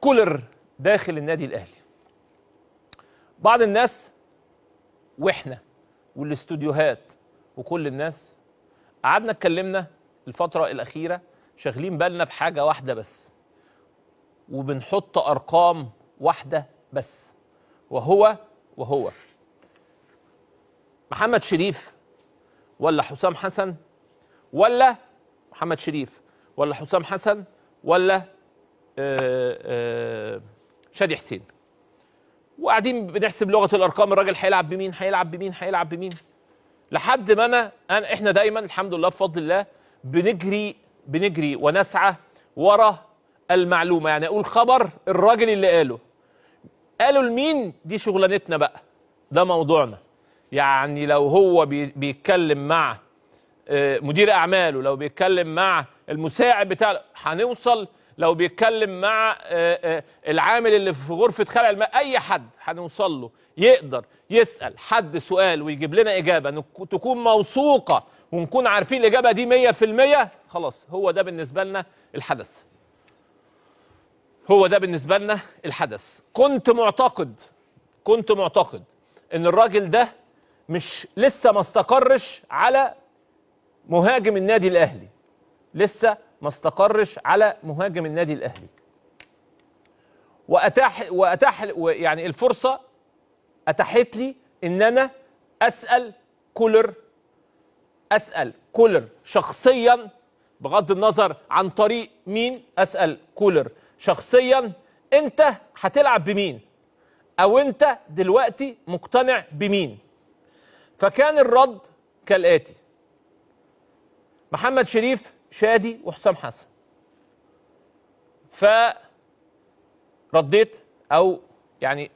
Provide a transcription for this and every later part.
كولر داخل النادي الاهلي بعض الناس واحنا والاستوديوهات وكل الناس قعدنا اتكلمنا الفتره الاخيره شاغلين بالنا بحاجه واحده بس وبنحط ارقام واحده بس وهو وهو محمد شريف ولا حسام حسن ولا محمد شريف ولا حسام حسن ولا آه، آه، شادي حسين وقاعدين بنحسب لغه الارقام الراجل هيلعب بمين هيلعب بمين هيلعب بمين لحد ما انا, أنا احنا دايما الحمد لله بفضل الله بنجري بنجري ونسعى ورا المعلومه يعني اقول خبر الراجل اللي قاله قالوا لمين دي شغلانتنا بقى ده موضوعنا يعني لو هو بيتكلم مع آه، مدير اعماله لو بيتكلم مع المساعد بتاع هنوصل لو بيتكلم مع آه، آه، العامل اللي في غرفه خلع الماء اي حد هنوصل له يقدر يسال حد سؤال ويجيب لنا اجابه تكون موثوقه ونكون عارفين الاجابه دي 100% خلاص هو ده بالنسبه لنا الحدث هو ده بالنسبه لنا الحدث كنت معتقد كنت معتقد ان الراجل ده مش لسه ما استقرش على مهاجم النادي الاهلي لسه ما استقرش على مهاجم النادي الاهلي واتاح واتاح يعني الفرصه اتاحت لي ان انا اسال كولر اسال كولر شخصيا بغض النظر عن طريق مين اسال كولر شخصيا انت هتلعب بمين او انت دلوقتي مقتنع بمين فكان الرد كالاتي محمد شريف شادي وحسام حسن فرديت او يعني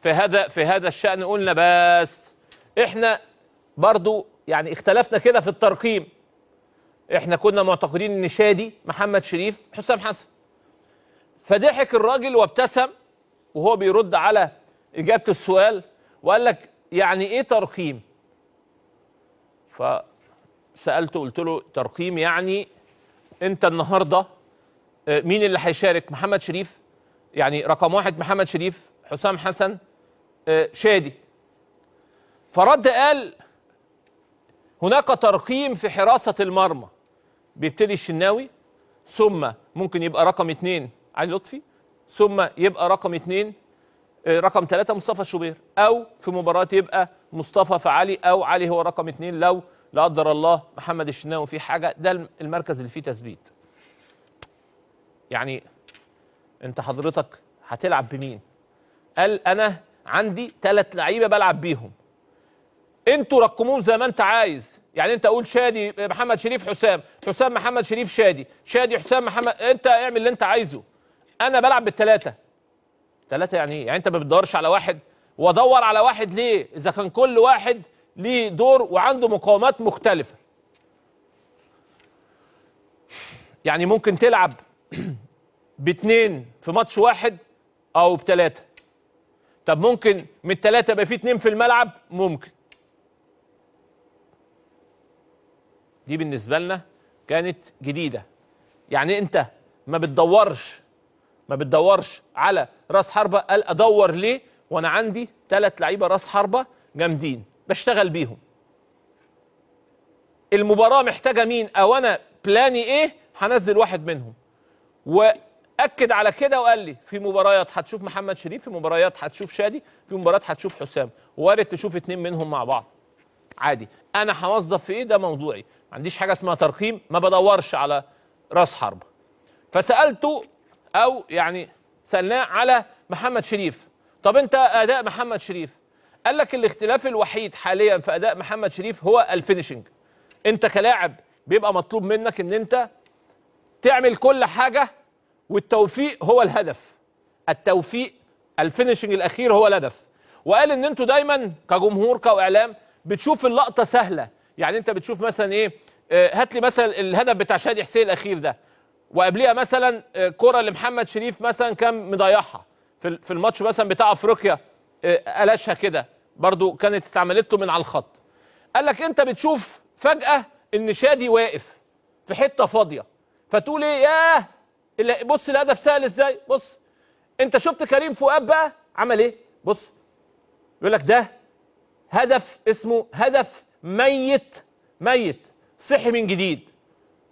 في هذا في هذا الشأن قلنا بس احنا برضو يعني اختلفنا كده في الترقيم احنا كنا معتقدين ان شادي محمد شريف حسام حسن فضحك الراجل وابتسم وهو بيرد على اجابه السؤال وقال لك يعني ايه ترقيم ف سالته قلت له ترقيم يعني انت النهارده آه، مين اللي هيشارك محمد شريف يعني رقم واحد محمد شريف حسام حسن آه، شادي فرد قال هناك ترقيم في حراسة المرمى بيبتدي الشناوي ثم ممكن يبقى رقم اثنين علي لطفي ثم يبقى رقم اثنين آه، رقم ثلاثة مصطفى شوبير أو في مباراة يبقى مصطفى فعلي أو علي هو رقم اثنين لو لا قدر الله محمد الشناوي فيه حاجه ده المركز اللي فيه تثبيت يعني انت حضرتك هتلعب بمين قال انا عندي ثلاث لعيبه بلعب بيهم انتوا رقموهم زي ما انت عايز يعني انت قول شادي محمد شريف حسام حسام محمد شريف شادي شادي حسام محمد انت اعمل اللي انت عايزه انا بلعب بالثلاثه ثلاثه يعني ايه يعني انت ما بتدورش على واحد وادور على واحد ليه اذا كان كل واحد ليه دور وعنده مقاومات مختلفة يعني ممكن تلعب باتنين في ماتش واحد أو بتلاتة طب ممكن من التلاتة يبقى في اتنين في الملعب ممكن دي بالنسبة لنا كانت جديدة يعني أنت ما بتدورش ما بتدورش على راس حربة قال أدور ليه وأنا عندي تلات لعيبة راس حربة جامدين بشتغل بيهم المباراه محتاجه مين او انا بلاني ايه هنزل واحد منهم واكد على كده وقال لي في مباريات هتشوف محمد شريف في مباريات هتشوف شادي في مباريات هتشوف حسام وارد تشوف اتنين منهم مع بعض عادي انا هوظف في ايه ده موضوعي ما عنديش حاجه اسمها ترقيم ما بدورش على راس حرب فسالته او يعني سالناه على محمد شريف طب انت اداء محمد شريف قال لك الاختلاف الوحيد حاليا في اداء محمد شريف هو الفينشنج انت كلاعب بيبقى مطلوب منك ان انت تعمل كل حاجه والتوفيق هو الهدف التوفيق الفينشنج الاخير هو الهدف وقال ان انتوا دايما كجمهور كاعلام بتشوف اللقطه سهله يعني انت بتشوف مثلا ايه آه، هات لي مثلا الهدف بتاع شادي حسين الاخير ده وقبليها مثلا آه، كره لمحمد شريف مثلا كان مضيعها في الماتش مثلا بتاع افريقيا آه، قلشها كده برضو كانت اتعملت من على الخط قال لك انت بتشوف فجاه ان شادي واقف في حته فاضيه فتقول ايه ياه بص الهدف سهل ازاي بص انت شفت كريم فؤاد بقى عمل ايه بص يقول لك ده هدف اسمه هدف ميت ميت صحي من جديد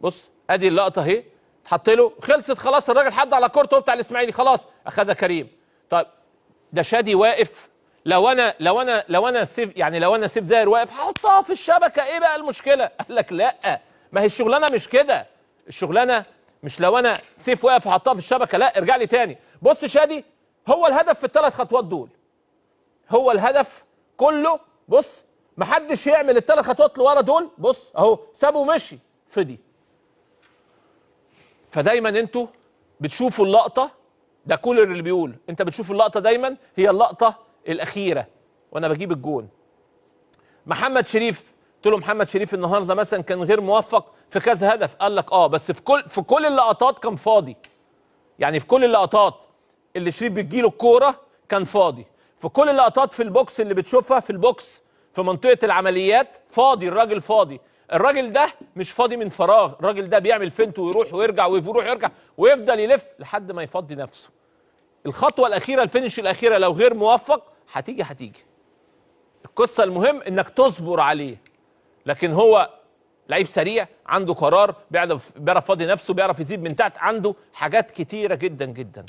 بص ادي اللقطه اهي اتحط له خلصت خلاص الراجل حد على كورته بتاع الاسماعيلي خلاص اخذها كريم طيب ده شادي واقف لو انا لو انا لو انا سيف يعني لو انا سيف زاهر واقف هحطها في الشبكه ايه بقى المشكله؟ قال لك لا ما هي الشغلانه مش كده الشغلانه مش لو انا سيف واقف هحطها في الشبكه لا ارجع لي تاني بص شادي هو الهدف في الثلاث خطوات دول هو الهدف كله بص محدش يعمل الثلاث خطوات اللي ورا دول بص اهو سابه ومشي فدي فدايما انتوا بتشوفوا اللقطه ده كولر اللي بيقول انت بتشوف اللقطه دايما هي اللقطه الاخيره وانا بجيب الجون محمد شريف قلت له محمد شريف النهارده مثلا كان غير موفق في كذا هدف قال لك اه بس في كل في كل اللقطات كان فاضي يعني في كل اللقطات اللي شريف بتجيله الكوره كان فاضي في كل اللقطات في البوكس اللي بتشوفها في البوكس في منطقه العمليات فاضي الراجل فاضي الراجل ده مش فاضي من فراغ الراجل ده بيعمل فنت ويروح ويرجع ويروح ويرجع ويفضل يلف لحد ما يفضي نفسه الخطوه الاخيره الفينش الاخيره لو غير موفق هتيجي هتيجي القصه المهم انك تصبر عليه لكن هو لعيب سريع عنده قرار بيعرف بيعرف فاضي نفسه بيعرف يزيد من تحت عنده حاجات كتيره جدا جدا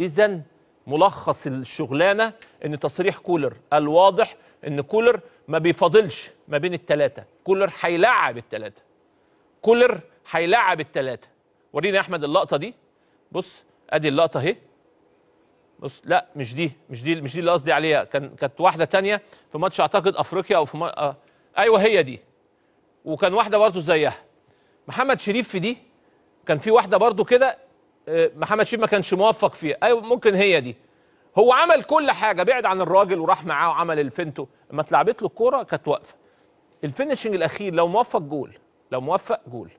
اذا ملخص الشغلانه ان تصريح كولر الواضح ان كولر ما بيفاضلش ما بين الثلاثه كولر هيلاعب الثلاثه كولر هيلاعب الثلاثه ورينا يا احمد اللقطه دي بص ادي اللقطه اهي بص لا مش دي مش دي مش دي اللي قصدي عليها كان كانت واحده تانية في ماتش اعتقد افريقيا او في ما... آه. ايوه هي دي وكان واحده برضه زيها محمد شريف في دي كان في واحده برضه كده آه، محمد شريف ما كانش موفق فيها ايوه ممكن هي دي هو عمل كل حاجه بعد عن الراجل وراح معاه وعمل الفنتو لما اتلعبت له الكوره كانت واقفه الفينشنج الاخير لو موفق جول لو موفق جول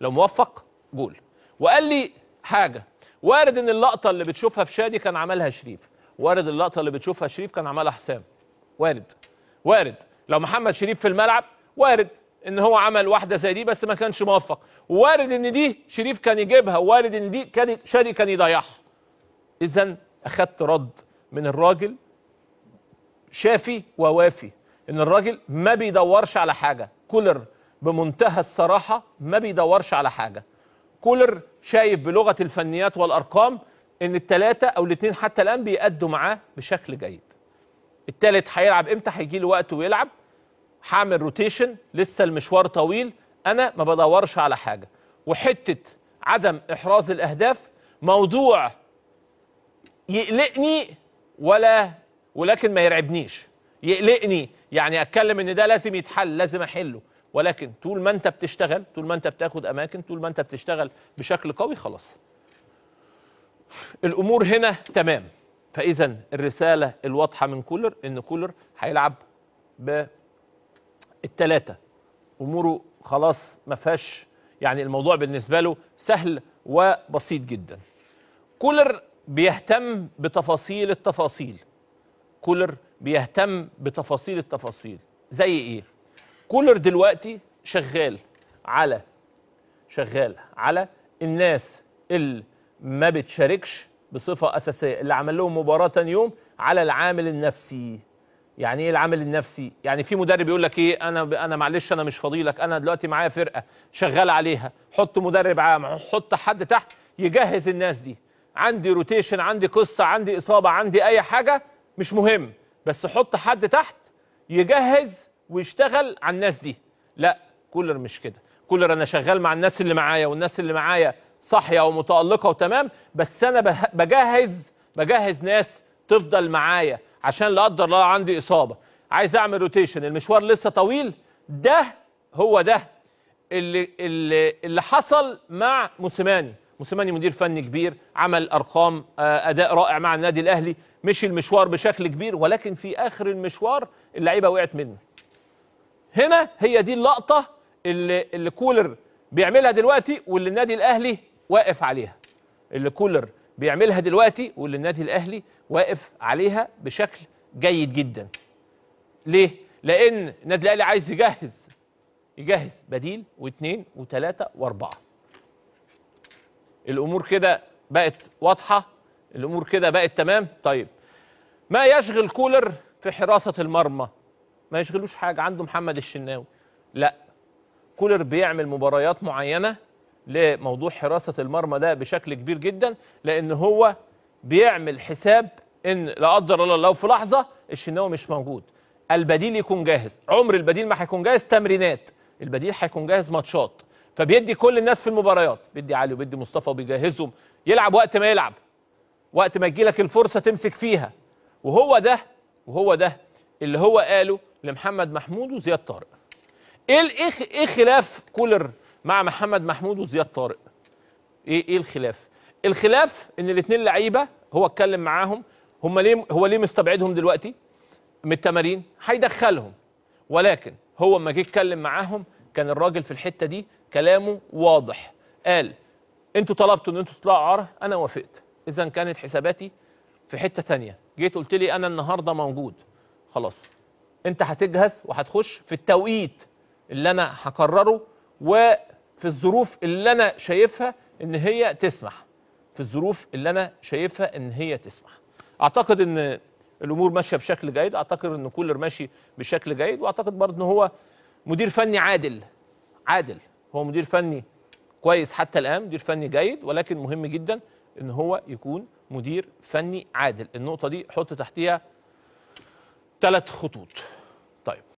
لو موفق جول وقال لي حاجه وارد ان اللقطه اللي بتشوفها في شادي كان عملها شريف وارد اللقطه اللي بتشوفها شريف كان عملها حسام وارد وارد لو محمد شريف في الملعب وارد ان هو عمل واحده زي دي بس ما كانش موفق وارد ان دي شريف كان يجيبها وارد ان دي كان شادي كان يضيعها اذا اخذت رد من الراجل شافي ووافي ان الراجل ما بيدورش على حاجه كولر بمنتهى الصراحه ما بيدورش على حاجه كولر شايف بلغه الفنيات والارقام ان الثلاثه او الاثنين حتى الان بيأدوا معاه بشكل جيد الثالث هيلعب امتى هيجي له وقت ويلعب هعمل روتيشن لسه المشوار طويل انا ما بدورش على حاجه وحته عدم احراز الاهداف موضوع يقلقني ولا ولكن ما يرعبنيش يقلقني يعني اتكلم ان ده لازم يتحل لازم احله ولكن طول ما انت بتشتغل طول ما انت بتاخد اماكن طول ما انت بتشتغل بشكل قوي خلاص الامور هنا تمام فاذا الرساله الواضحه من كولر ان كولر هيلعب بالثلاثه اموره خلاص ما فيهاش يعني الموضوع بالنسبه له سهل وبسيط جدا كولر بيهتم بتفاصيل التفاصيل كولر بيهتم بتفاصيل التفاصيل زي ايه كولر دلوقتي شغال على شغال على الناس اللي ما بتشاركش بصفه اساسيه اللي عمل لهم مباراه تاني يوم على العامل النفسي يعني ايه العامل النفسي يعني في مدرب يقول لك ايه انا انا معلش انا مش فاضي لك انا دلوقتي معايا فرقه شغال عليها حط مدرب عام حط حد تحت يجهز الناس دي عندي روتيشن عندي قصه عندي اصابه عندي اي حاجه مش مهم بس حط حد تحت يجهز ويشتغل على الناس دي لا كولر مش كده كولر انا شغال مع الناس اللي معايا والناس اللي معايا صاحيه ومتالقه وتمام بس انا بجهز بجهز ناس تفضل معايا عشان لا قدر الله عندي اصابه عايز اعمل روتيشن المشوار لسه طويل ده هو ده اللي اللي اللي حصل مع موسيماني موسيماني مدير فني كبير عمل ارقام آه، اداء رائع مع النادي الاهلي مشي المشوار بشكل كبير ولكن في اخر المشوار اللعيبه وقعت منه هنا هي دي اللقطه اللي اللي كولر بيعملها دلوقتي واللي النادي الاهلي واقف عليها اللي كولر بيعملها دلوقتي واللي النادي الاهلي واقف عليها بشكل جيد جدا ليه لان النادي الاهلي عايز يجهز يجهز بديل واثنين وثلاثه واربعه الامور كده بقت واضحه الامور كده بقت تمام طيب ما يشغل كولر في حراسه المرمى ما يشغلوش حاجه عنده محمد الشناوي لا كولر بيعمل مباريات معينه لموضوع حراسه المرمى ده بشكل كبير جدا لان هو بيعمل حساب ان لا قدر الله لو في لحظه الشناوي مش موجود البديل يكون جاهز عمر البديل ما هيكون جاهز تمرينات البديل هيكون جاهز ماتشات فبيدي كل الناس في المباريات بيدي علي وبيدي مصطفى وبيجهزهم يلعب وقت ما يلعب وقت ما يجيلك الفرصه تمسك فيها وهو ده وهو ده اللي هو قاله لمحمد محمود وزياد طارق ايه إيه, ايه خلاف كولر مع محمد محمود وزياد طارق ايه ايه الخلاف الخلاف ان الاثنين لعيبه هو اتكلم معاهم هم ليه هو ليه مستبعدهم دلوقتي من التمارين هيدخلهم ولكن هو لما جه اتكلم معاهم كان الراجل في الحته دي كلامه واضح قال انتوا طلبتوا ان انتوا تطلعوا عاره انا وافقت اذا كانت حساباتي في حته تانية جيت قلت لي انا النهارده موجود خلاص انت هتجهز وهتخش في التوقيت اللي انا هقرره وفي الظروف اللي انا شايفها ان هي تسمح في الظروف اللي انا شايفها ان هي تسمح اعتقد ان الامور ماشيه بشكل جيد اعتقد ان كولر ماشي بشكل جيد واعتقد برضه ان هو مدير فني عادل عادل هو مدير فني كويس حتى الان مدير فني جيد ولكن مهم جدا ان هو يكون مدير فني عادل النقطه دي حط تحتيها ثلاث خطوط طيب